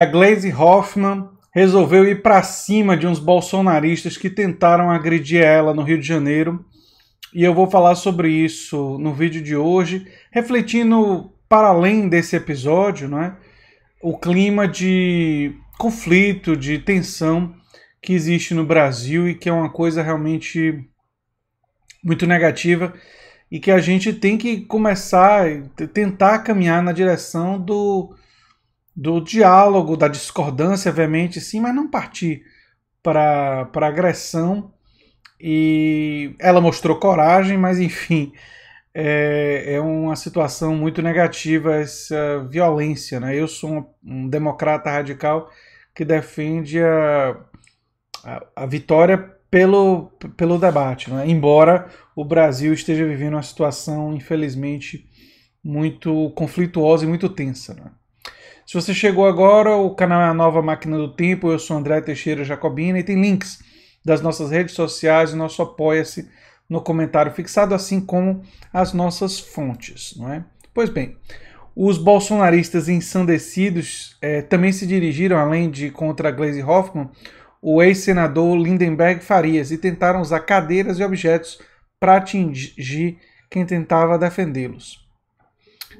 a Glaze Hoffman resolveu ir para cima de uns bolsonaristas que tentaram agredir ela no Rio de Janeiro. E eu vou falar sobre isso no vídeo de hoje, refletindo para além desse episódio, né, o clima de conflito, de tensão que existe no Brasil e que é uma coisa realmente muito negativa e que a gente tem que começar tentar caminhar na direção do do diálogo, da discordância obviamente, sim, mas não partir para agressão. E ela mostrou coragem, mas enfim, é, é uma situação muito negativa essa violência. Né? Eu sou um, um democrata radical que defende a, a, a vitória pelo, pelo debate, né? embora o Brasil esteja vivendo uma situação, infelizmente, muito conflituosa e muito tensa. Né? Se você chegou agora, o canal é a Nova Máquina do Tempo. Eu sou André Teixeira Jacobina e tem links das nossas redes sociais, e nosso apoia-se no comentário fixado, assim como as nossas fontes, não é? Pois bem, os bolsonaristas ensandecidos é, também se dirigiram, além de contra Glaze Hoffman, o ex-senador Lindenberg Farias e tentaram usar cadeiras e objetos para atingir quem tentava defendê-los.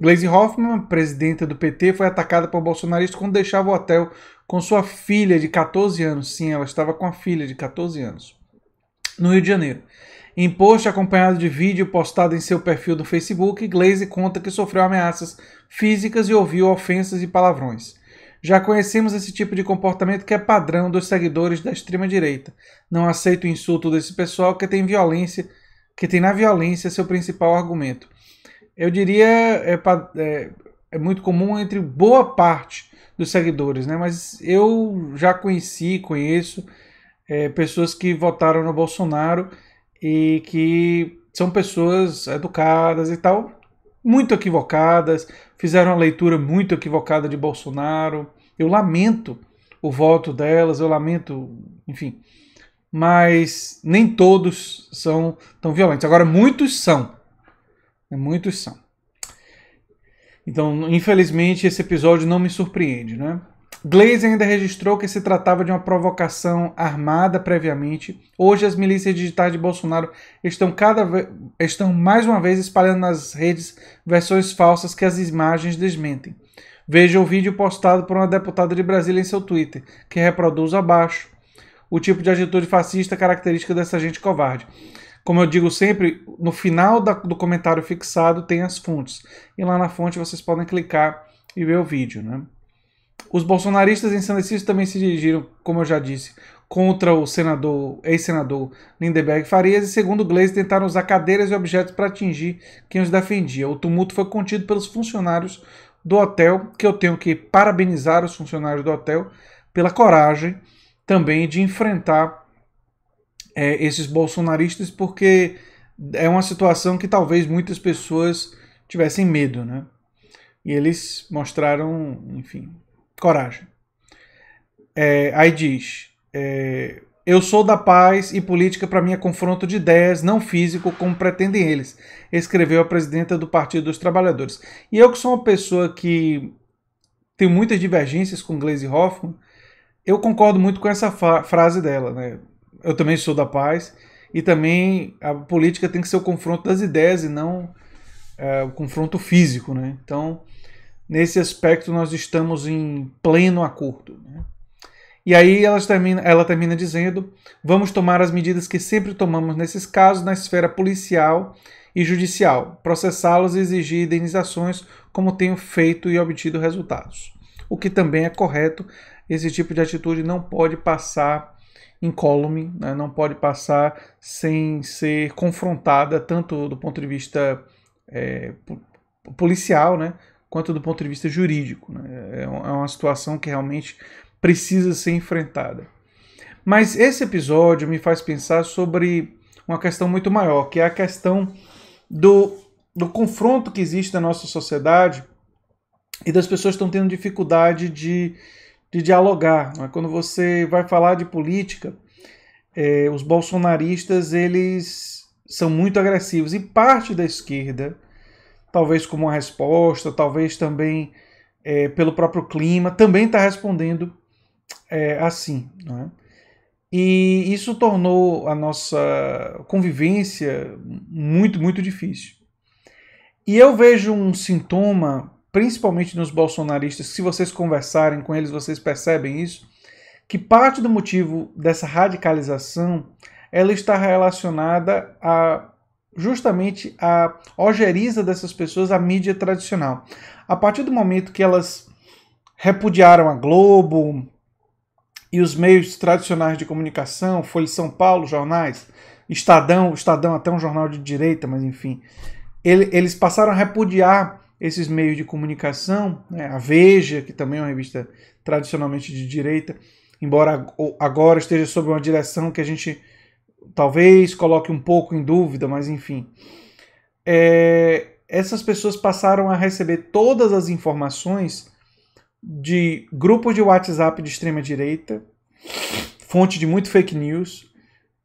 Glaze Hoffman, presidenta do PT, foi atacada por bolsonaristas quando deixava o hotel com sua filha de 14 anos. Sim, ela estava com a filha de 14 anos. No Rio de Janeiro. Em post acompanhado de vídeo postado em seu perfil do Facebook, Glaze conta que sofreu ameaças físicas e ouviu ofensas e palavrões. Já conhecemos esse tipo de comportamento que é padrão dos seguidores da extrema-direita. Não aceito o insulto desse pessoal que tem violência, que tem na violência seu principal argumento eu diria, é, é, é, muito comum entre boa parte dos seguidores, né? Mas eu já conheci, conheço é, pessoas que votaram no Bolsonaro e que são pessoas educadas e tal, muito equivocadas, fizeram uma leitura muito equivocada de Bolsonaro. Eu lamento o voto delas, eu lamento, enfim. Mas nem todos são tão violentos. Agora, muitos são. Né? Muitos são. Então, infelizmente, esse episódio não me surpreende, né? Glaze ainda registrou que se tratava de uma provocação armada previamente. Hoje, as milícias digitais de Bolsonaro estão, cada ve... estão mais uma vez espalhando nas redes versões falsas que as imagens desmentem. Veja o vídeo postado por uma deputada de Brasília em seu Twitter, que reproduz abaixo o tipo de atitude fascista característica dessa gente covarde. Como eu digo sempre, no final da, do comentário fixado tem as fontes. E lá na fonte vocês podem clicar e ver o vídeo. Né? Os bolsonaristas em ensandecidos também se dirigiram, como eu já disse, contra o senador, ex-senador Lindeberg Farias e, segundo Gleisi, tentaram usar cadeiras e objetos para atingir quem os defendia. O tumulto foi contido pelos funcionários do hotel, que eu tenho que parabenizar os funcionários do hotel pela coragem também de enfrentar é, esses bolsonaristas, porque é uma situação que talvez muitas pessoas tivessem medo, né? E eles mostraram, enfim, coragem. É, aí diz: é, Eu sou da paz e política para mim é confronto de ideias, não físico, como pretendem eles, escreveu a presidenta do Partido dos Trabalhadores. E eu, que sou uma pessoa que tem muitas divergências com Glaze Hoffman, eu concordo muito com essa frase dela, né? eu também sou da paz. E também a política tem que ser o confronto das ideias e não é, o confronto físico. Né? Então, nesse aspecto, nós estamos em pleno acordo. Né? E aí ela termina, ela termina dizendo: vamos tomar as medidas que sempre tomamos nesses casos na esfera policial e judicial, processá-los e exigir indenizações, como tenho feito e obtido resultados. O que também é correto, esse tipo de atitude não pode passar incólume, né? não pode passar sem ser confrontada, tanto do ponto de vista é, policial, né? quanto do ponto de vista jurídico. Né? É, é, é uma situação que realmente precisa ser enfrentada. Mas esse episódio me faz pensar sobre uma questão muito maior, que é a questão do, do confronto que existe na nossa sociedade e das pessoas estão tendo dificuldade de de dialogar. Né? Quando você vai falar de política, é, os bolsonaristas eles são muito agressivos e parte da esquerda, talvez como uma resposta, talvez também é, pelo próprio clima, também está respondendo é, assim. Né? E isso tornou a nossa convivência muito, muito difícil. E eu vejo um sintoma principalmente nos bolsonaristas, se vocês conversarem com eles, vocês percebem isso, que parte do motivo dessa radicalização ela está relacionada a justamente a ojeriza dessas pessoas à mídia tradicional. A partir do momento que elas repudiaram a Globo e os meios tradicionais de comunicação, Folha de São Paulo, jornais, Estadão, Estadão até um jornal de direita, mas enfim, ele, eles passaram a repudiar esses meios de comunicação, né, a Veja, que também é uma revista tradicionalmente de direita, embora agora esteja sob uma direção que a gente talvez coloque um pouco em dúvida, mas enfim. É, essas pessoas passaram a receber todas as informações de grupos de WhatsApp de extrema direita, fonte de muito fake news,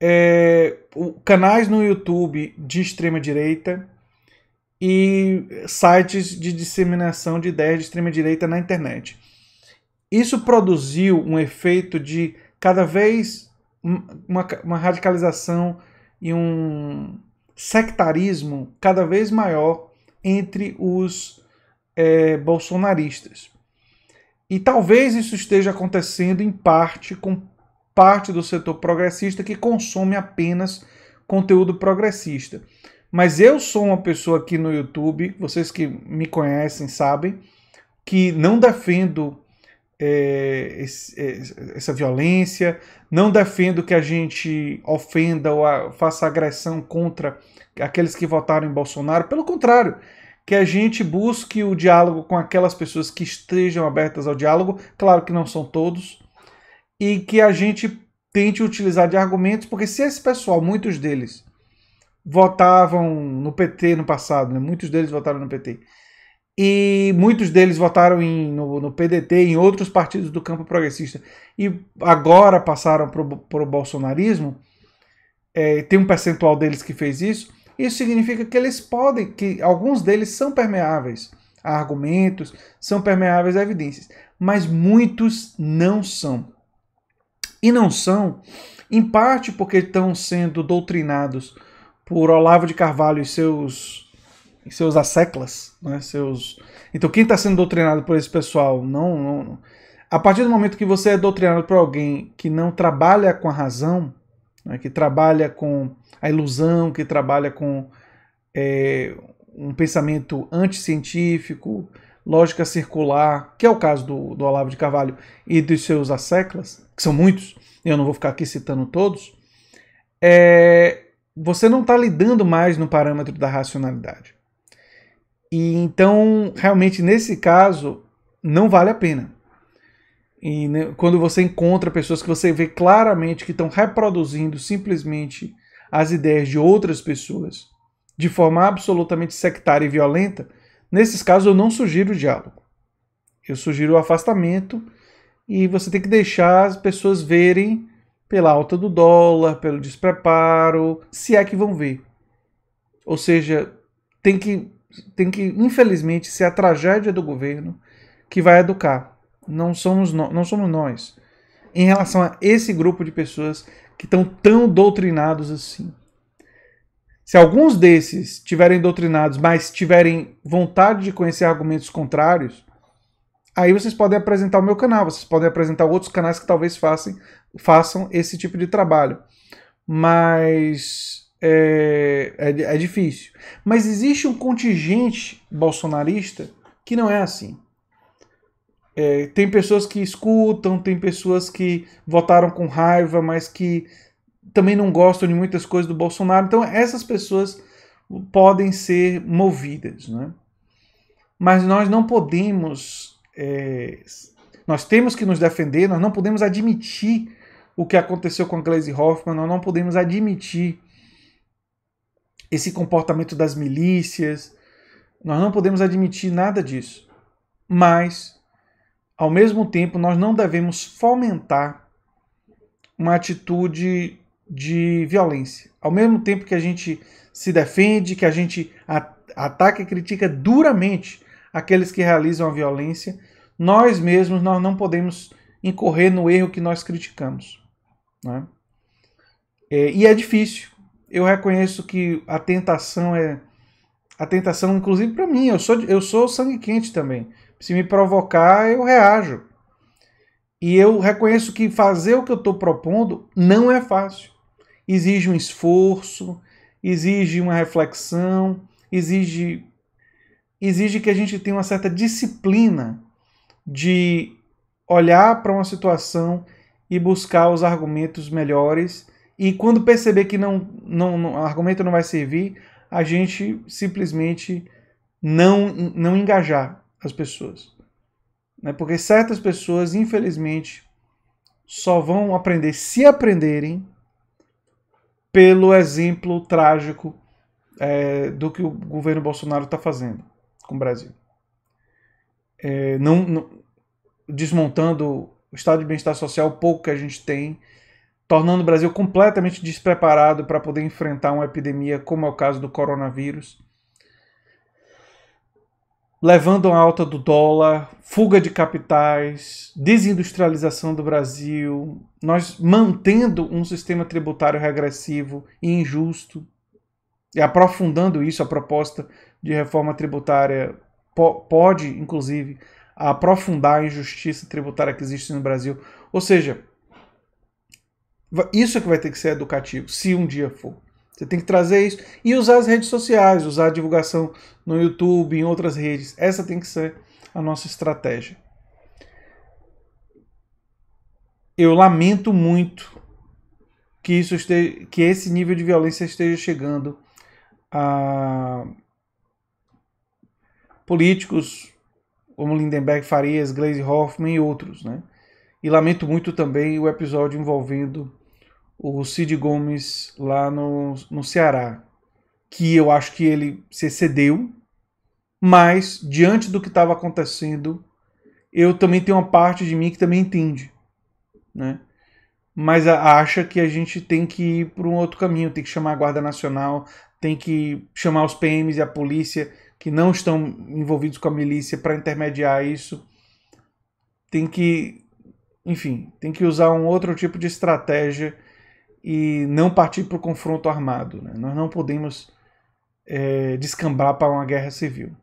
é, canais no YouTube de extrema direita, e sites de disseminação de ideias de extrema-direita na internet. Isso produziu um efeito de cada vez uma, uma radicalização e um sectarismo cada vez maior entre os é, bolsonaristas. E talvez isso esteja acontecendo em parte com parte do setor progressista que consome apenas conteúdo progressista. Mas eu sou uma pessoa aqui no YouTube, vocês que me conhecem sabem, que não defendo é, esse, é, essa violência, não defendo que a gente ofenda ou a, faça agressão contra aqueles que votaram em Bolsonaro. Pelo contrário, que a gente busque o diálogo com aquelas pessoas que estejam abertas ao diálogo, claro que não são todos, e que a gente tente utilizar de argumentos, porque se esse pessoal, muitos deles, votavam no PT no passado, né? muitos deles votaram no PT. E muitos deles votaram em, no, no PDT em outros partidos do campo progressista. E agora passaram para o bolsonarismo. É, tem um percentual deles que fez isso. Isso significa que eles podem, que alguns deles são permeáveis a argumentos, são permeáveis a evidências, mas muitos não são. E não são, em parte porque estão sendo doutrinados por Olavo de Carvalho e seus e seus asseclas, né? Seus Então quem está sendo doutrinado por esse pessoal, não, não, a partir do momento que você é doutrinado por alguém que não trabalha com a razão, né? que trabalha com a ilusão, que trabalha com é, um pensamento anticientífico, lógica circular, que é o caso do, do Olavo de Carvalho e dos seus asseclas, que são muitos, eu não vou ficar aqui citando todos, é, você não está lidando mais no parâmetro da racionalidade. E então, realmente, nesse caso, não vale a pena. E né, quando você encontra pessoas que você vê claramente que estão reproduzindo simplesmente as ideias de outras pessoas de forma absolutamente sectária e violenta, nesses casos eu não sugiro o diálogo. Eu sugiro o afastamento e você tem que deixar as pessoas verem pela alta do dólar, pelo despreparo, se é que vão ver. Ou seja, tem que, tem que infelizmente, ser a tragédia do governo que vai educar. Não somos, no, não somos nós. Em relação a esse grupo de pessoas que estão tão doutrinados assim. Se alguns desses tiverem doutrinados, mas tiverem vontade de conhecer argumentos contrários, Aí vocês podem apresentar o meu canal, vocês podem apresentar outros canais que talvez façam, façam esse tipo de trabalho. Mas é, é, é difícil. Mas existe um contingente bolsonarista que não é assim. É, tem pessoas que escutam, tem pessoas que votaram com raiva, mas que também não gostam de muitas coisas do Bolsonaro. Então, essas pessoas podem ser movidas, né? Mas nós não podemos é, nós temos que nos defender, nós não podemos admitir o que aconteceu com a Glaze Hoffman, nós não podemos admitir esse comportamento das milícias, nós não podemos admitir nada disso. Mas, ao mesmo tempo, nós não devemos fomentar uma atitude de violência. Ao mesmo tempo que a gente se defende, que a gente ataca e critica duramente aqueles que realizam a violência, nós mesmos nós não podemos incorrer no erro que nós criticamos. Né? É, e é difícil. Eu reconheço que a tentação é a tentação, inclusive para mim. Eu sou eu sou sangue quente também. Se me provocar, eu reajo. E eu reconheço que fazer o que eu estou propondo não é fácil. Exige um esforço, exige uma reflexão, exige exige que a gente tenha uma certa disciplina de olhar para uma situação e buscar os argumentos melhores. E quando perceber que não, não, não, o argumento não vai servir, a gente simplesmente não, não engajar as pessoas. Né? Porque certas pessoas, infelizmente, só vão aprender, se aprenderem, pelo exemplo trágico é, do que o governo Bolsonaro está fazendo com o Brasil. É, não, não, desmontando o estado de bem-estar social pouco que a gente tem, tornando o Brasil completamente despreparado para poder enfrentar uma epidemia como é o caso do coronavírus, levando a alta do dólar, fuga de capitais, desindustrialização do Brasil, nós mantendo um sistema tributário regressivo e injusto e aprofundando isso a proposta de reforma tributária po pode, inclusive, aprofundar a injustiça tributária que existe no Brasil. Ou seja, isso é que vai ter que ser educativo, se um dia for. Você tem que trazer isso e usar as redes sociais, usar a divulgação no YouTube, em outras redes. Essa tem que ser a nossa estratégia. Eu lamento muito que, isso esteja, que esse nível de violência esteja chegando a políticos como Lindenberg Farias, Glaze Hoffman e outros. Né? E lamento muito também o episódio envolvendo o Cid Gomes lá no, no Ceará, que eu acho que ele se excedeu, mas diante do que estava acontecendo, eu também tenho uma parte de mim que também entende, né? Mas acha que a gente tem que ir para um outro caminho, tem que chamar a Guarda Nacional, tem que chamar os PMs e a polícia que não estão envolvidos com a milícia para intermediar isso. Tem que, enfim, tem que usar um outro tipo de estratégia e não partir para o confronto armado. Né? Nós não podemos é, descambar para uma guerra civil.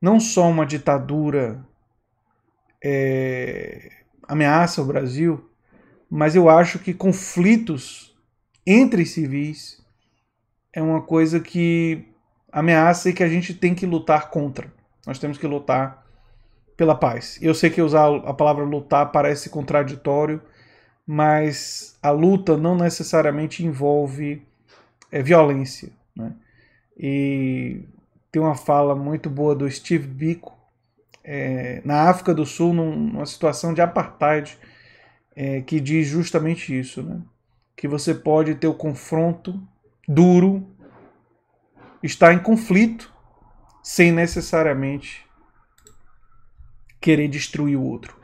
Não só uma ditadura é, ameaça o Brasil, mas eu acho que conflitos entre civis é uma coisa que ameaça e que a gente tem que lutar contra. Nós temos que lutar pela paz. Eu sei que usar a palavra lutar parece contraditório, mas a luta não necessariamente envolve é, violência. Né? E tem uma fala muito boa do Steve Biko é, na África do Sul, num, numa situação de apartheid, é, que diz justamente isso: né? que você pode ter o confronto duro estar em conflito sem necessariamente querer destruir o outro.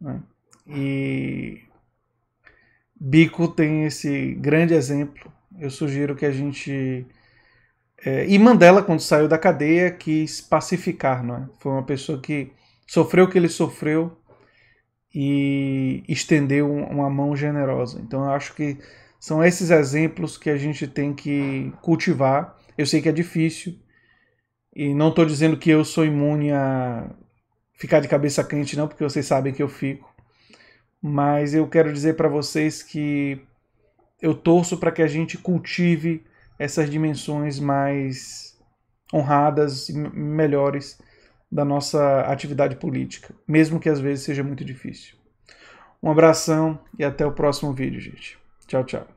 Né? E Bico tem esse grande exemplo. Eu sugiro que a gente. É, e Mandela, quando saiu da cadeia, quis pacificar, não é? Foi uma pessoa que sofreu o que ele sofreu e estendeu uma mão generosa. Então eu acho que são esses exemplos que a gente tem que cultivar. Eu sei que é difícil e não estou dizendo que eu sou imune a ficar de cabeça quente, não, porque vocês sabem que eu fico. Mas eu quero dizer para vocês que eu torço para que a gente cultive essas dimensões mais honradas e melhores da nossa atividade política, mesmo que às vezes seja muito difícil. Um abração e até o próximo vídeo, gente. Tchau, tchau.